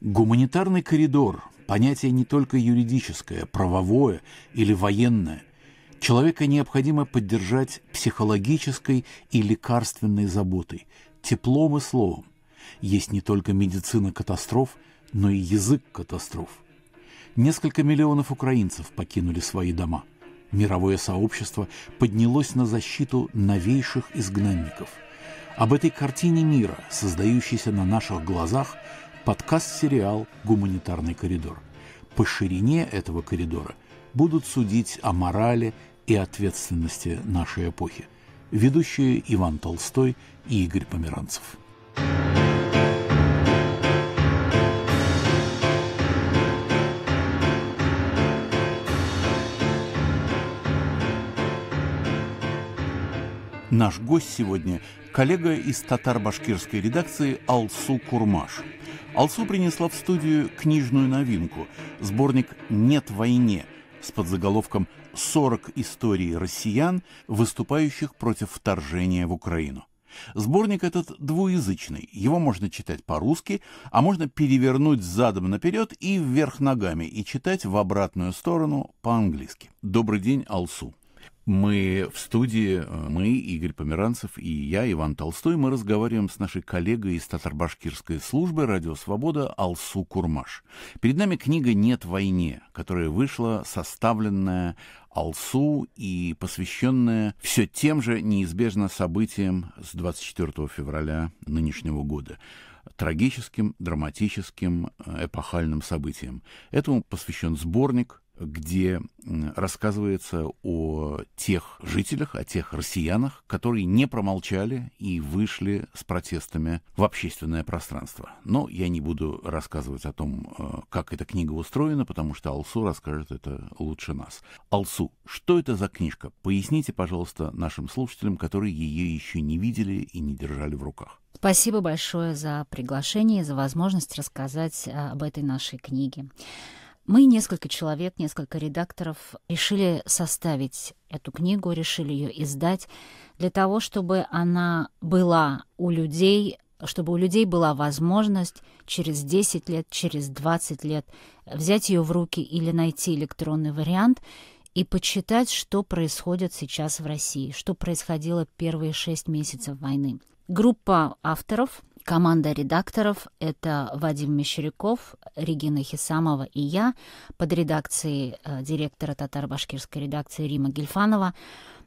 Гуманитарный коридор – понятие не только юридическое, правовое или военное. Человека необходимо поддержать психологической и лекарственной заботой, теплом и словом. Есть не только медицина катастроф, но и язык катастроф. Несколько миллионов украинцев покинули свои дома – мировое сообщество поднялось на защиту новейших изгнанников. Об этой картине мира, создающейся на наших глазах, подкаст-сериал «Гуманитарный коридор». По ширине этого коридора будут судить о морали и ответственности нашей эпохи. Ведущие Иван Толстой и Игорь Померанцев. Наш гость сегодня – коллега из татар-башкирской редакции Алсу Курмаш. Алсу принесла в студию книжную новинку – сборник «Нет войне» с подзаголовком «40 историй россиян, выступающих против вторжения в Украину». Сборник этот двуязычный, его можно читать по-русски, а можно перевернуть задом наперед и вверх ногами и читать в обратную сторону по-английски. Добрый день, Алсу. Мы в студии, э, мы, Игорь Померанцев и я, Иван Толстой, мы разговариваем с нашей коллегой из татарбашкирской службы «Радио Свобода» Алсу Курмаш. Перед нами книга «Нет войне», которая вышла, составленная Алсу и посвященная все тем же неизбежно событиям с 24 февраля нынешнего года трагическим, драматическим, э, эпохальным событием. Этому посвящен сборник где рассказывается о тех жителях, о тех россиянах, которые не промолчали и вышли с протестами в общественное пространство. Но я не буду рассказывать о том, э, как эта книга устроена, потому что Алсу расскажет это лучше нас. Алсу, что это за книжка? Поясните, пожалуйста, нашим слушателям, которые ее еще не видели и не держали в руках. Спасибо большое за приглашение и за возможность рассказать э, об этой нашей книге. Мы, несколько человек, несколько редакторов, решили составить эту книгу, решили ее издать для того, чтобы она была у людей, чтобы у людей была возможность через 10 лет, через 20 лет взять ее в руки или найти электронный вариант и почитать, что происходит сейчас в России, что происходило первые шесть месяцев войны. Группа авторов – Команда редакторов — это Вадим Мещеряков, Регина Хисамова и я, под редакцией э, директора татаро-башкирской редакции Рима Гельфанова.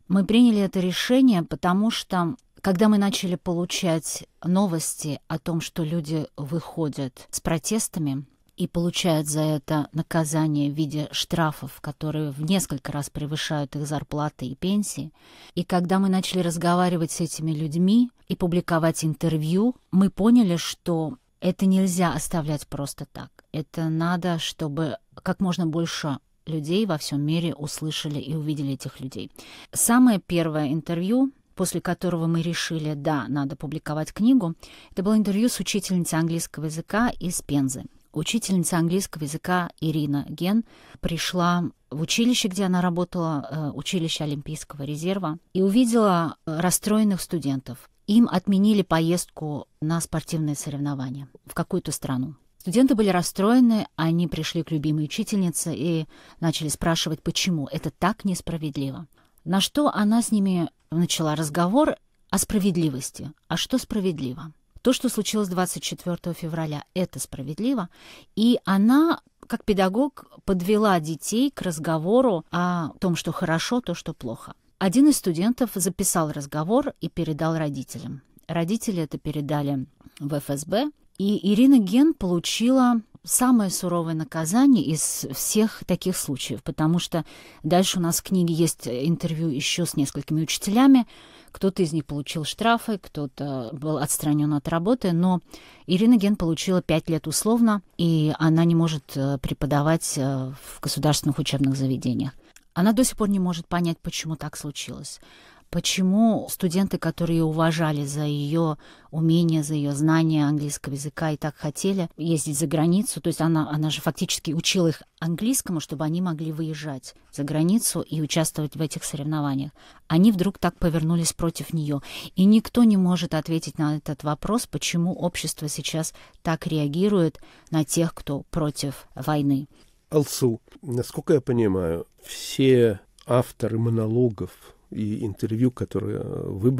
Мы приняли это решение, потому что когда мы начали получать новости о том, что люди выходят с протестами, и получают за это наказание в виде штрафов, которые в несколько раз превышают их зарплаты и пенсии. И когда мы начали разговаривать с этими людьми и публиковать интервью, мы поняли, что это нельзя оставлять просто так. Это надо, чтобы как можно больше людей во всем мире услышали и увидели этих людей. Самое первое интервью после которого мы решили, да, надо публиковать книгу, это было интервью с учительницей английского языка из Пензы. Учительница английского языка Ирина Ген пришла в училище, где она работала, э, училище Олимпийского резерва, и увидела э, расстроенных студентов. Им отменили поездку на спортивные соревнования в какую-то страну. Студенты были расстроены, они пришли к любимой учительнице и начали спрашивать, почему это так несправедливо. На что она с ними начала разговор о справедливости. А что справедливо? То, что случилось 24 февраля, это справедливо. И она как педагог подвела детей к разговору о том, что хорошо, то, что плохо. Один из студентов записал разговор и передал родителям. Родители это передали в ФСБ, и Ирина Ген получила самое суровое наказание из всех таких случаев, потому что дальше у нас в книге есть интервью еще с несколькими учителями, кто-то из них получил штрафы, кто-то был отстранен от работы, но Ирина Ген получила 5 лет условно, и она не может э, преподавать э, в государственных учебных заведениях. Она до сих пор не может понять, почему так случилось. Почему студенты, которые уважали за ее умение, за ее знание английского языка и так хотели ездить за границу, то есть она, она же фактически учила их английскому, чтобы они могли выезжать за границу и участвовать в этих соревнованиях, они вдруг так повернулись против нее. И никто не может ответить на этот вопрос, почему общество сейчас так реагирует на тех, кто против войны. Алсу, насколько я понимаю, все авторы монологов и интервью, которые э, вы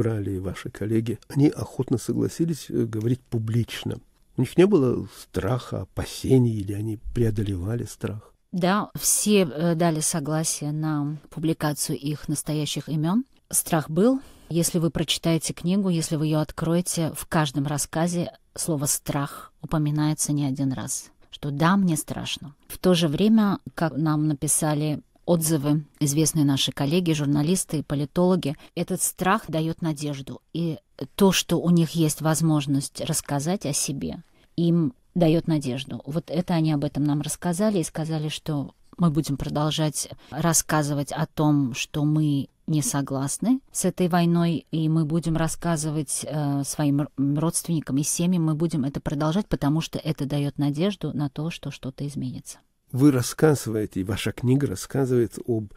ваши коллеги, они охотно согласились э, говорить публично. У них не было страха, опасений, или они преодолевали страх? Да, все э, дали согласие на публикацию их настоящих имен. Страх был. Если вы прочитаете книгу, если вы ее откроете, в каждом рассказе слово «страх» упоминается не один раз что да, мне страшно. В то же время, как нам написали отзывы, известные наши коллеги, журналисты и политологи. Этот страх дает надежду. И то, что у них есть возможность рассказать о себе, им дает надежду. Вот это они об этом нам рассказали и сказали, что мы будем продолжать рассказывать о том, что мы не согласны с этой войной, и мы будем рассказывать э, своим родственникам и семьям, мы будем это продолжать, потому что это дает надежду на то, что что-то изменится вы рассказываете, и ваша книга рассказывает об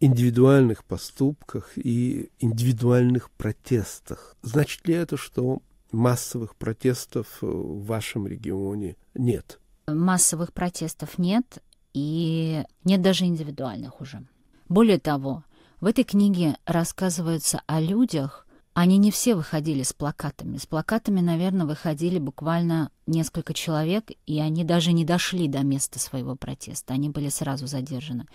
индивидуальных поступках и индивидуальных протестах. Значит ли это, что массовых протестов в вашем регионе нет? Массовых протестов нет, и нет даже индивидуальных уже. Более того, в этой книге рассказывается о людях, они не все выходили с плакатами. С плакатами, наверное, выходили буквально несколько человек, и они даже не дошли до места своего протеста. Они были сразу задержаны.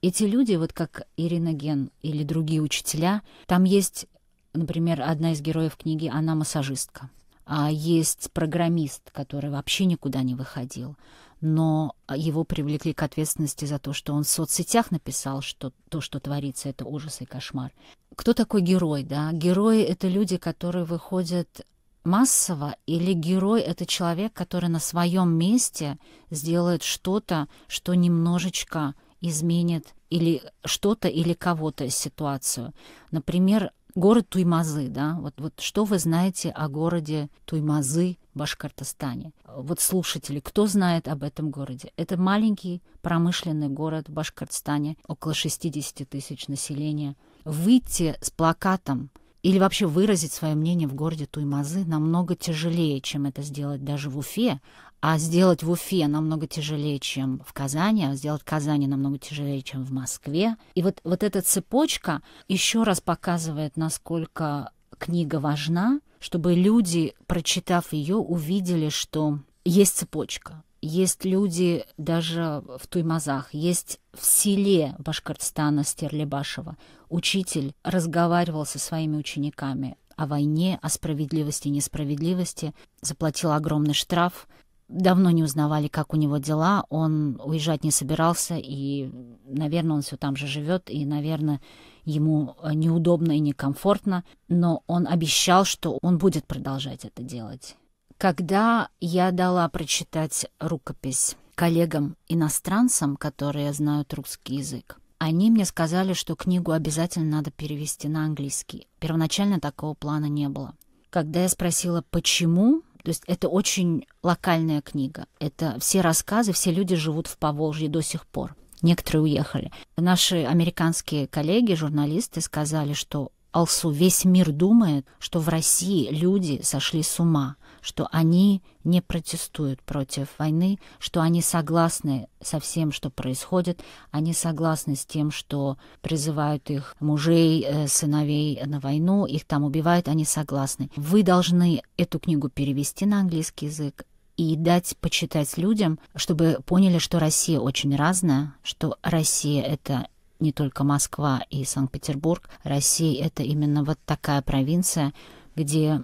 Эти люди, вот как Ирина Ген или другие учителя, там есть, например, одна из героев книги, она массажистка. А есть программист, который вообще никуда не выходил но а, его привлекли к ответственности за то, что он в соцсетях написал, что то, что творится, это ужас и кошмар. Кто такой герой, да? Герои — это люди, которые выходят массово, или герой — это человек, который на своем месте сделает что-то, что немножечко изменит или что-то или кого-то ситуацию. Например, город Туймазы, да, вот, вот что вы знаете о городе Туймазы в Башкортостане? Вот слушатели, кто знает об этом городе? Это маленький промышленный город в Башкортостане, около 60 тысяч населения. Выйти с плакатом или вообще выразить свое мнение в городе Туймазы намного тяжелее, чем это сделать даже в Уфе, а сделать в Уфе намного тяжелее, чем в Казани, а сделать в Казани намного тяжелее, чем в Москве. И вот, вот эта цепочка еще раз показывает, насколько книга важна, чтобы люди, прочитав ее, увидели, что есть цепочка, есть люди даже в Туймазах, есть в селе Башкортостана Стерлибашева. Учитель разговаривал со своими учениками о войне, о справедливости и несправедливости, заплатил огромный штраф, давно не узнавали, как у него дела. Он уезжать не собирался, и, наверное, он все там же живет, и, наверное, ему э, неудобно и некомфортно, но он обещал, что он будет продолжать это делать. Когда я дала прочитать рукопись коллегам-иностранцам, которые знают русский язык, они мне сказали, что книгу обязательно надо перевести на английский. Первоначально такого плана не было. Когда я спросила, почему, то есть это очень локальная книга. Это все рассказы, все люди живут в Поволжье до сих пор. Некоторые уехали. Наши американские коллеги, журналисты сказали, что Алсу весь мир думает, что в России люди сошли с ума – что они не протестуют против войны, что они согласны со всем, что происходит, они согласны с тем, что призывают их мужей, э, сыновей на войну, их там убивают, они согласны. Вы должны эту книгу перевести на английский язык, и дать почитать людям, чтобы поняли, что Россия очень разная, что Россия — это не только Москва и Санкт-Петербург. Россия — это именно вот такая провинция, где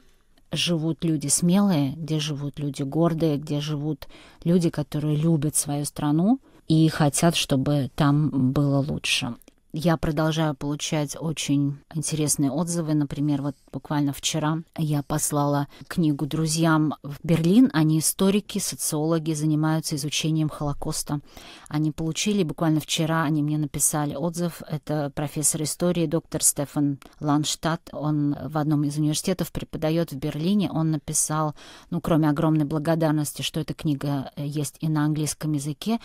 живут люди смелые, где живут люди гордые, где живут люди, которые любят свою страну и хотят, чтобы там было лучше. Я продолжаю получать очень интересные отзывы. Например, вот буквально вчера я послала книгу друзьям в Берлин. Они историки, социологи, занимаются изучением Холокоста. Они получили, буквально вчера они мне написали отзыв. Это профессор истории, доктор Стефан Ланштадт. Он в одном из университетов преподает в Берлине. Он написал, ну, кроме огромной благодарности, что эта книга э, есть и на английском языке,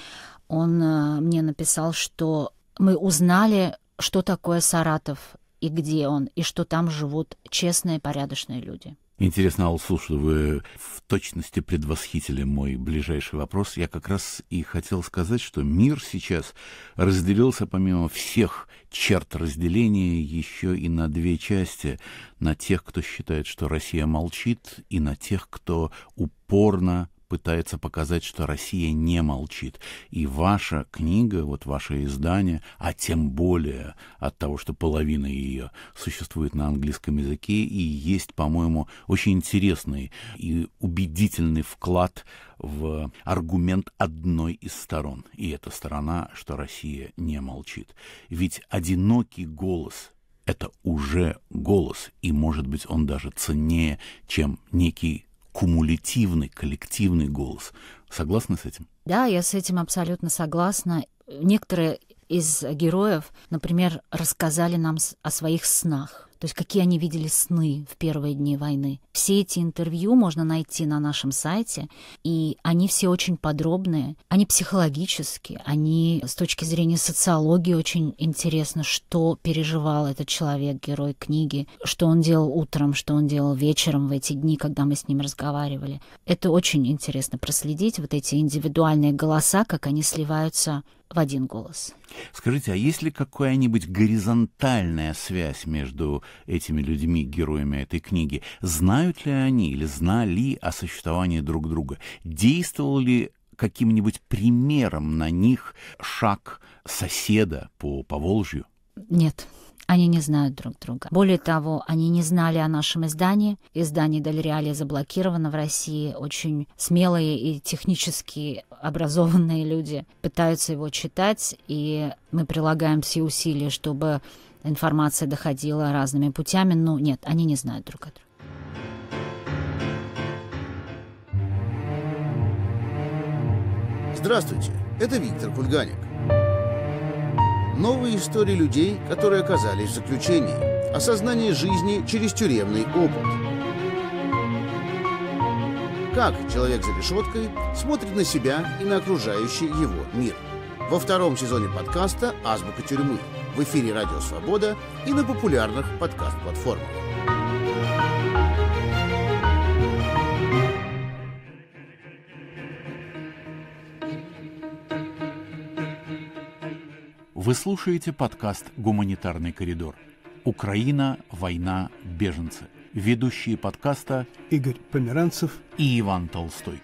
он э, мне написал, что мы узнали, что такое Саратов и где он, и что там живут честные, порядочные люди. Интересно, Алсу, что вы в точности предвосхитили мой ближайший вопрос. Я как раз и хотел сказать, что мир сейчас разделился помимо всех черт разделения еще и на две части. На тех, кто считает, что Россия молчит, и на тех, кто упорно пытается показать, что Россия не молчит. И ваша книга, вот ваше издание, а тем более от того, что половина ее существует на английском языке, и есть, по-моему, очень интересный и убедительный вклад в аргумент одной из сторон. И эта сторона, что Россия не молчит. Ведь одинокий голос это уже голос, и, может быть, он даже ценнее, чем некий кумулятивный, коллективный голос. Согласны с этим? Да, я с этим абсолютно согласна. Некоторые из героев, например, рассказали нам о своих снах то есть какие они видели сны в первые дни войны. Все эти интервью можно найти на нашем сайте, и они все очень подробные, они психологические, они с точки зрения социологии очень интересно, что переживал этот человек, герой книги, что он делал утром, что он делал вечером в эти дни, когда мы с ним разговаривали. Это очень интересно проследить, вот эти индивидуальные голоса, как они сливаются в один голос. Скажите, а есть ли какая-нибудь горизонтальная связь между этими людьми, героями этой книги? Знают ли они или знали о существовании друг друга? Действовал ли каким-нибудь примером на них шаг соседа по Поволжью? Нет. Они не знают друг друга. Более того, они не знали о нашем издании. Издание Дель Реале заблокировано в России. Очень смелые и технически образованные люди пытаются его читать, и мы прилагаем все усилия, чтобы информация доходила разными путями. Но нет, они не знают друг о друга. Здравствуйте, это Виктор Кульганик. Новые истории людей, которые оказались в заключении. Осознание жизни через тюремный опыт. Как человек за решеткой смотрит на себя и на окружающий его мир. Во втором сезоне подкаста «Азбука тюрьмы» в эфире «Радио Свобода» и на популярных подкаст-платформах. Вы слушаете подкаст «Гуманитарный коридор». Украина, война, беженцы. Ведущие подкаста Игорь Померанцев и Иван Толстой.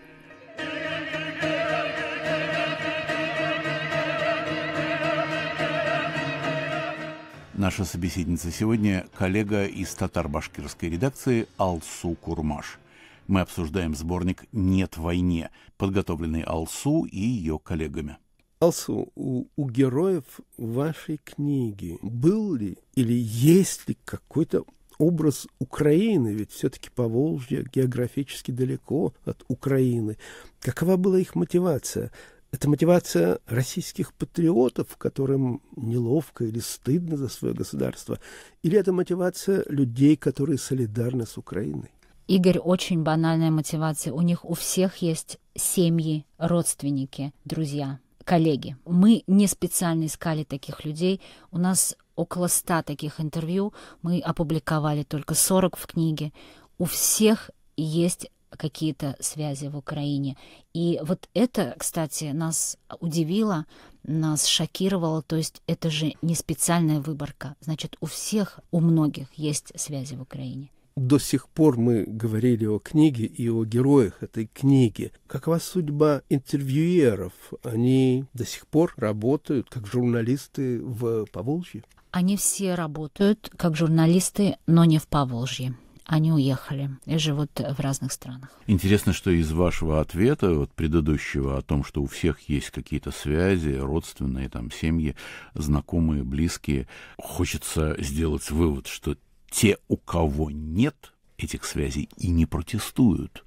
Наша собеседница сегодня – коллега из татар-башкирской редакции Алсу Курмаш – мы обсуждаем сборник «Нет войне», подготовленный Алсу и ее коллегами. Алсу, у, у героев вашей книги был ли или есть ли какой-то образ Украины, ведь все-таки Поволжье географически далеко от Украины. Какова была их мотивация? Это мотивация российских патриотов, которым неловко или стыдно за свое государство? Или это мотивация людей, которые солидарны с Украиной? Игорь, очень банальная мотивация. У них у всех есть семьи, родственники, друзья коллеги. Мы не специально искали таких людей. У нас около ста таких интервью. Мы опубликовали только 40 в книге. У всех есть какие-то связи в Украине. И вот это, кстати, нас удивило, нас шокировало. То есть это же не специальная выборка. Значит, у всех, у многих есть связи в Украине. До сих пор мы говорили о книге и о героях этой книги. Какова судьба интервьюеров? Они до сих пор работают как журналисты в Поволжье? Они все работают как журналисты, но не в Поволжье они уехали и живут в разных странах. Интересно, что из вашего ответа, вот предыдущего, о том, что у всех есть какие-то связи, родственные, там, семьи, знакомые, близкие, хочется сделать вывод, что те, у кого нет этих связей, и не протестуют.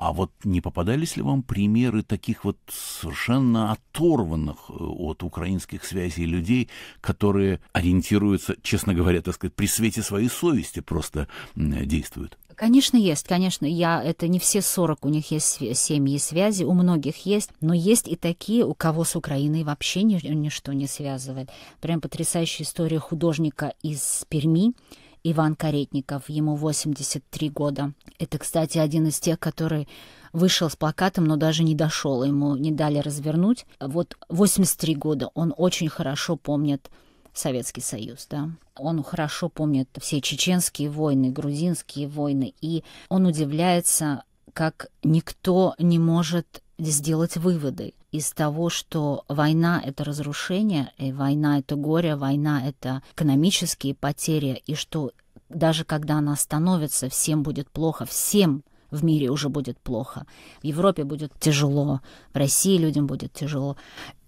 А вот не попадались ли вам примеры таких вот совершенно оторванных э, от украинских связей людей, которые ориентируются, честно говоря, так сказать, при свете своей совести просто действуют? Конечно, есть, конечно. Я, это не все 40, у них есть семьи и связи, у многих есть, но есть и такие, у кого с Украиной вообще ни, ничто не связывает. Прям потрясающая история художника из Перми, Иван Каретников, ему 83 года. Это, кстати, один из тех, который вышел с плакатом, но даже не дошел, ему не дали развернуть. Вот 83 года, он очень хорошо помнит Советский Союз, да. Он хорошо помнит все чеченские войны, грузинские войны, и он удивляется, как никто не может сделать выводы из того, что война — это разрушение, и война — это горе, война — это экономические потери, и что даже когда она остановится, всем будет плохо, всем в мире уже будет плохо, в Европе будет тяжело, в России людям будет тяжело.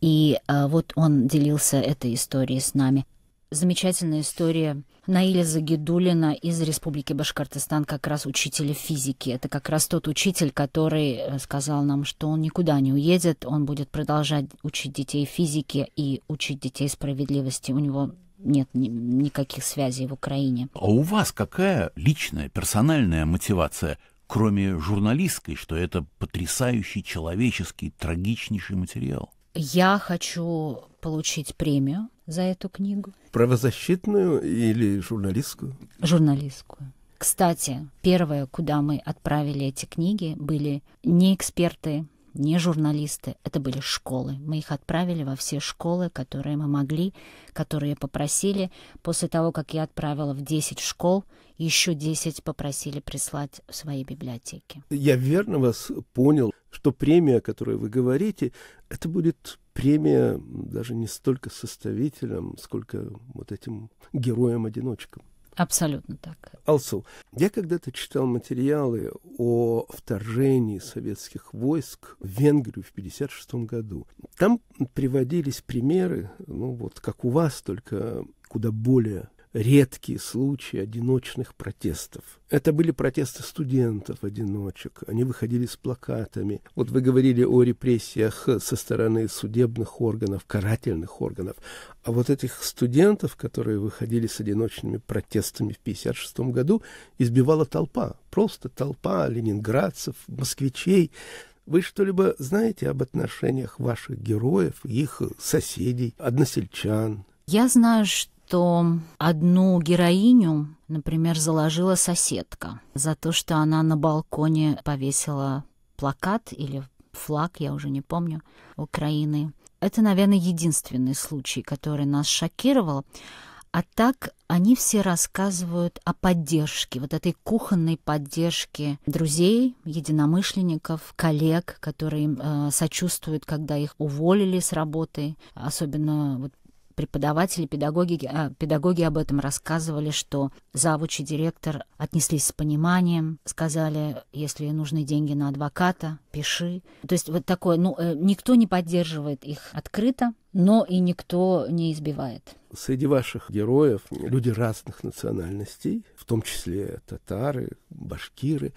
И э, вот он делился этой историей с нами замечательная история Наиля Загидулина из Республики Башкортостан, как раз учителя физики. Это как раз тот учитель, который э, сказал нам, что он никуда не уедет, он будет продолжать учить детей физике и учить детей справедливости. У него нет ни, никаких связей в Украине. А у вас какая личная, персональная мотивация? кроме журналистской, что это потрясающий человеческий, трагичнейший материал. Я хочу получить премию за эту книгу. Правозащитную или журналистскую? Журналистскую. Кстати, первое, куда мы отправили эти книги, были не эксперты не журналисты, это были школы. Мы их отправили во все школы, которые мы могли, которые попросили. После того, как я отправила в 10 школ, еще 10 попросили прислать в свои библиотеки. Я верно вас понял, что премия, о которой вы говорите, это будет премия даже не столько составителям, сколько вот этим героям-одиночкам. Абсолютно так. Алсу, я когда-то читал материалы о вторжении советских войск в Венгрию в 1956 году. Там приводились примеры, ну вот как у вас, только куда более редкие случаи одиночных протестов. Это были протесты студентов-одиночек. Они выходили с плакатами. Вот вы говорили о репрессиях со стороны судебных органов, карательных органов. А вот этих студентов, которые выходили с одиночными протестами в 1956 году, избивала толпа. Просто толпа ленинградцев, москвичей. Вы что-либо знаете об отношениях ваших героев, их соседей, односельчан? Я знаю, что что одну героиню, например, заложила соседка за то, что она на балконе повесила плакат или флаг, я уже не помню, Украины. Это, наверное, единственный случай, который нас шокировал. А так они все рассказывают о поддержке, вот этой кухонной поддержке друзей, единомышленников, коллег, которые э, сочувствуют, когда их уволили с работы, особенно вот преподаватели, педагоги, а, педагоги об этом рассказывали, что завуч и директор отнеслись с пониманием, сказали, если нужны деньги на адвоката, пиши. То есть вот такое, ну, э, никто не поддерживает их открыто, но и никто не избивает. Среди ваших героев люди разных национальностей, в том числе татары, башкиры.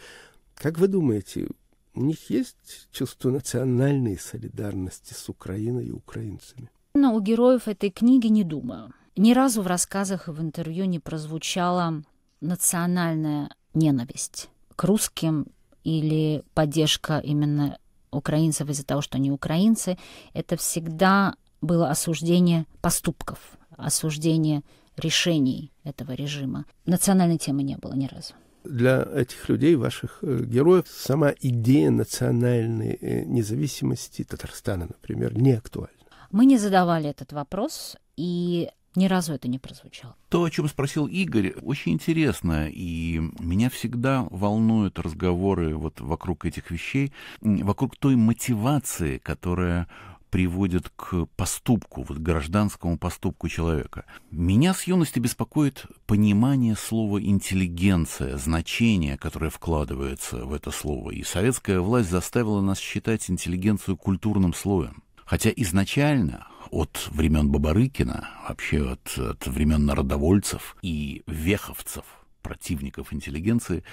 Как вы думаете, у них есть чувство национальной солидарности с Украиной и украинцами? Но у героев этой книги не думаю. Ни разу в рассказах и в интервью не прозвучала национальная ненависть к русским или поддержка именно украинцев из-за того, что они украинцы. Это всегда было осуждение поступков, осуждение решений этого режима. Национальной темы не было ни разу для этих людей, ваших э, героев, сама идея национальной э, независимости Татарстана, например, не актуальна. Мы не задавали этот вопрос, и ни разу это не прозвучало. То, о чем спросил Игорь, очень интересно, и меня всегда волнуют разговоры вот вокруг этих вещей, вокруг той мотивации, которая приводит к поступку, вот гражданскому поступку человека. Меня с юности беспокоит понимание слова «интеллигенция», значение, которое вкладывается в это слово. И советская власть заставила нас считать интеллигенцию культурным слоем. Хотя изначально от времен Бабарыкина, вообще от, от времен народовольцев и веховцев, противников интеллигенции,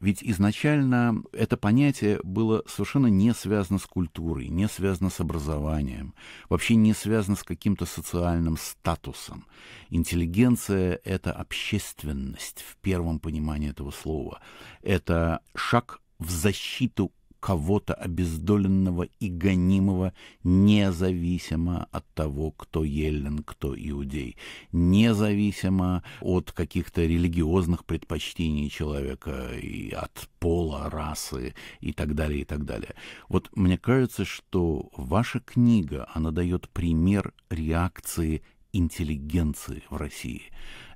ведь изначально это понятие было совершенно не связано с культурой, не связано с образованием, вообще не связано с каким-то социальным статусом. Интеллигенция — это общественность в первом понимании этого слова. Это шаг в защиту кого-то обездоленного и гонимого, независимо от того, кто еллин, кто иудей, независимо от каких-то религиозных предпочтений человека и от пола, расы и так далее, и так далее. Вот мне кажется, что ваша книга, она дает пример реакции интеллигенции в России.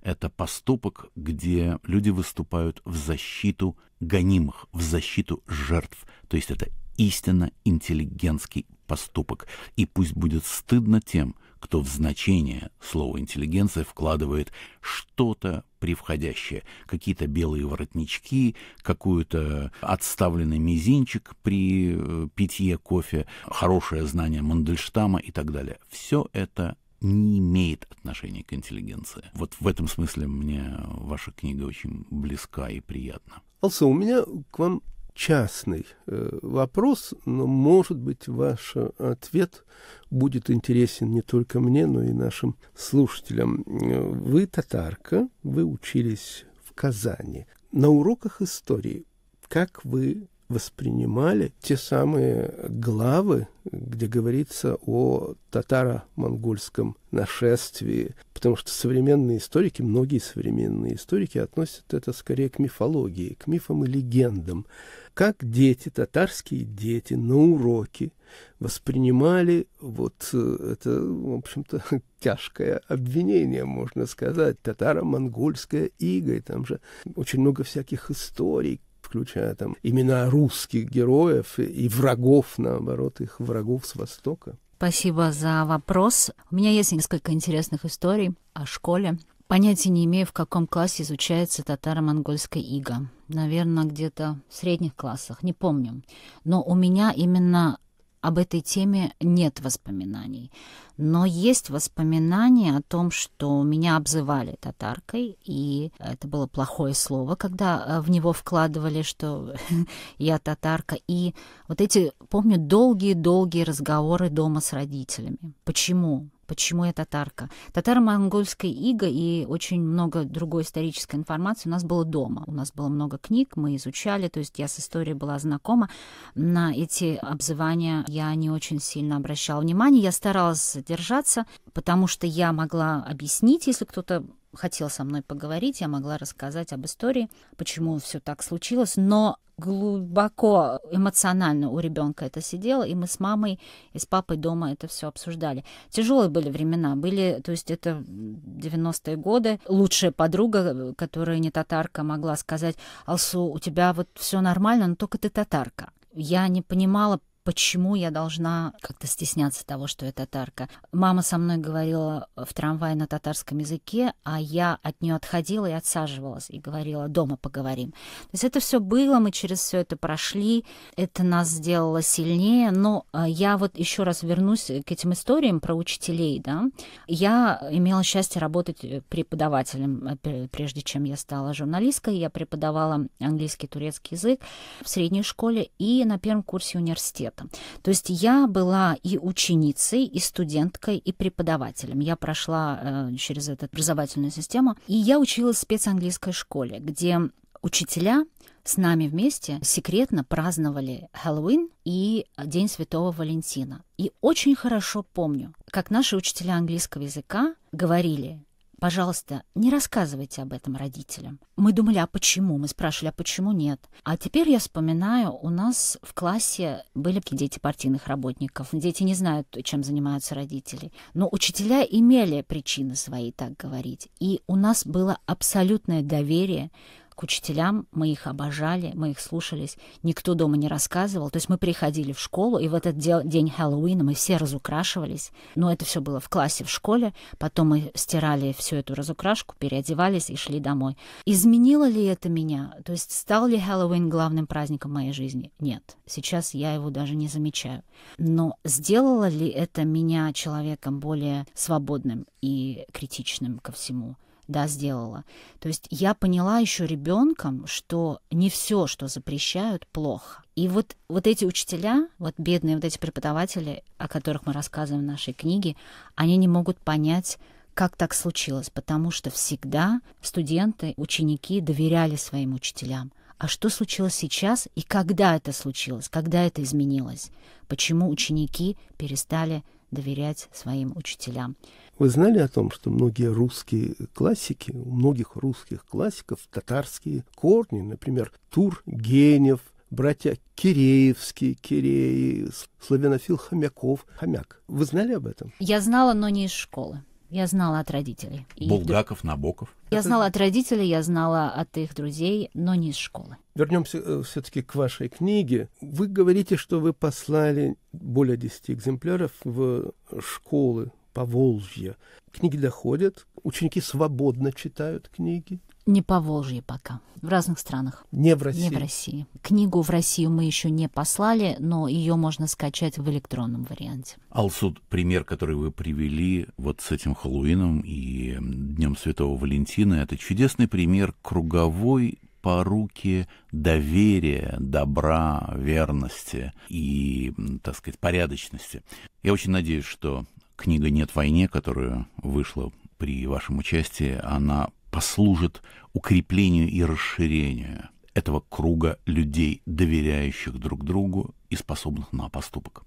Это поступок, где люди выступают в защиту гонимых, в защиту жертв. То есть это истинно интеллигентский поступок. И пусть будет стыдно тем, кто в значение слова «интеллигенция» вкладывает что-то превходящее. Какие-то белые воротнички, какой-то отставленный мизинчик при э, питье кофе, хорошее знание Мандельштама и так далее. Все это не имеет отношения к интеллигенции. Вот в этом смысле мне ваша книга очень близка и приятна. Алса, у меня к вам частный э, вопрос, но, может быть, ваш э, ответ будет интересен не только мне, но и нашим слушателям. Э, вы татарка, вы учились в Казани. На уроках истории как вы воспринимали те самые главы, где говорится о татаро-монгольском нашествии, потому что современные историки, многие современные историки относят это скорее к мифологии, к мифам и легендам, как дети, татарские дети на уроке воспринимали вот э, это, в общем-то, тяжкое обвинение, можно сказать, татаро-монгольская ига, и там же очень много всяких историй, включая там имена русских героев и врагов, наоборот, их врагов с Востока. Спасибо за вопрос. У меня есть несколько интересных историй о школе. Понятия не имею, в каком классе изучается татаро-монгольская ига. Наверное, где-то в средних классах, не помню. Но у меня именно об этой теме нет воспоминаний. Но есть воспоминания о том, что меня обзывали татаркой, и это было плохое слово, когда э, в него вкладывали, что я татарка. И вот эти, помню, долгие-долгие разговоры дома с родителями. Почему? почему я татарка. Татаро-монгольская ига и очень много другой исторической информации у нас было дома. У нас было много книг, мы изучали, то есть я с историей была знакома. На эти обзывания я не очень сильно обращала внимание. Я старалась держаться, потому что я могла объяснить, если кто-то хотел со мной поговорить, я могла рассказать об истории, почему все так случилось, но глубоко эмоционально у ребенка это сидело, и мы с мамой и с папой дома это все обсуждали. Тяжелые были времена, были, то есть это 90-е годы. Лучшая подруга, которая не татарка, могла сказать, Алсу, у тебя вот все нормально, но только ты татарка. Я не понимала, почему я должна как-то стесняться того, что я татарка. Мама со мной говорила в трамвае на татарском языке, а я от нее отходила и отсаживалась, и говорила, дома поговорим. То есть это все было, мы через все это прошли, это нас сделало сильнее, но а, я вот еще раз вернусь к этим историям про учителей, да. Я имела счастье работать преподавателем, а, прежде чем я стала журналисткой, я преподавала английский, турецкий язык в средней школе и на первом курсе университета этом. То есть я была и ученицей, и студенткой, и преподавателем. Я прошла э, через эту образовательную систему. И я училась в спецанглийской школе, где учителя с нами вместе секретно праздновали Хэллоуин и День Святого Валентина. И очень хорошо помню, как наши учителя английского языка говорили Пожалуйста, не рассказывайте об этом родителям. Мы думали, а почему? Мы спрашивали, а почему нет? А теперь я вспоминаю, у нас в классе были дети партийных работников. Дети не знают, чем занимаются родители. Но учителя имели причины свои так говорить. И у нас было абсолютное доверие к учителям мы их обожали, мы их слушались, никто дома не рассказывал. То есть мы приходили в школу, и в этот день Хэллоуина мы все разукрашивались. Но это все было в классе, в школе. Потом мы стирали всю эту разукрашку, переодевались и шли домой. Изменило ли это меня? То есть стал ли Хэллоуин главным праздником моей жизни? Нет. Сейчас я его даже не замечаю. Но сделало ли это меня человеком более свободным и критичным ко всему? да, сделала. То есть я поняла еще ребенком, что не все, что запрещают, плохо. И вот, вот эти учителя, вот бедные вот эти преподаватели, о которых мы рассказываем в нашей книге, они не могут понять, как так случилось, потому что всегда студенты, ученики доверяли своим учителям. А что случилось сейчас и когда это случилось, когда это изменилось? Почему ученики перестали доверять своим учителям. Вы знали о том, что многие русские классики, у многих русских классиков татарские корни, например, Тур Генев, братья Киреевские, Киреи, славянофил Хомяков, Хомяк. Вы знали об этом? Я знала, но не из школы. Я знала от родителей. Булгаков, Набоков. Я знала от родителей, я знала от их друзей, но не из школы. Вернемся э, все-таки к вашей книге. Вы говорите, что вы послали более 10 экземпляров в школы по Волжье. Книги доходят, ученики свободно читают книги. Не по Волжье пока. В разных странах. Не в России. Не в России. Книгу в Россию мы еще не послали, но ее можно скачать в электронном варианте. Алсуд, пример, который вы привели вот с этим Хэллоуином и Днем Святого Валентина, это чудесный пример круговой поруки доверия, добра, верности и, так сказать, порядочности. Я очень надеюсь, что книга «Нет войне», которая вышла при вашем участии, она послужит укреплению и расширению этого круга людей, доверяющих друг другу и способных на поступок.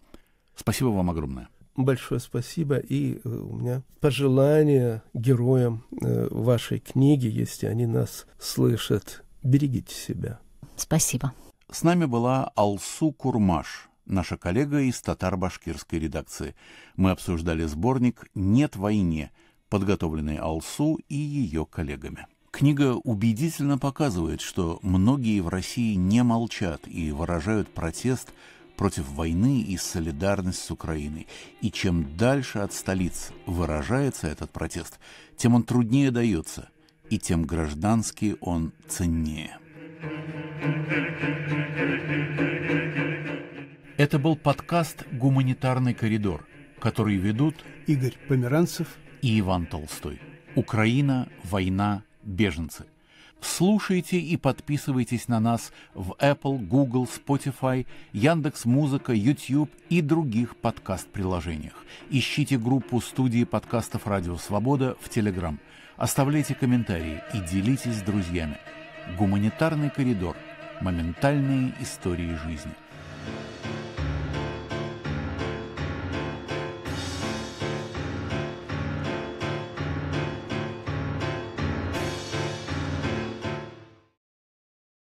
Спасибо вам огромное. Большое спасибо. И э, у меня пожелание героям э, вашей книги, если они нас слышат. Берегите себя. Спасибо. С нами была Алсу Курмаш, наша коллега из татар-башкирской редакции. Мы обсуждали сборник «Нет войне», подготовленный Алсу и ее коллегами. Книга убедительно показывает, что многие в России не молчат и выражают протест против войны и солидарность с Украиной. И чем дальше от столиц выражается этот протест, тем он труднее дается, и тем гражданский он ценнее. Это был подкаст «Гуманитарный коридор», который ведут Игорь Померанцев – и Иван Толстой. Украина, война, беженцы. Слушайте и подписывайтесь на нас в Apple, Google, Spotify, Яндекс Музыка, YouTube и других подкаст-приложениях. Ищите группу студии подкастов «Радио Свобода» в Telegram. Оставляйте комментарии и делитесь с друзьями. Гуманитарный коридор. Моментальные истории жизни.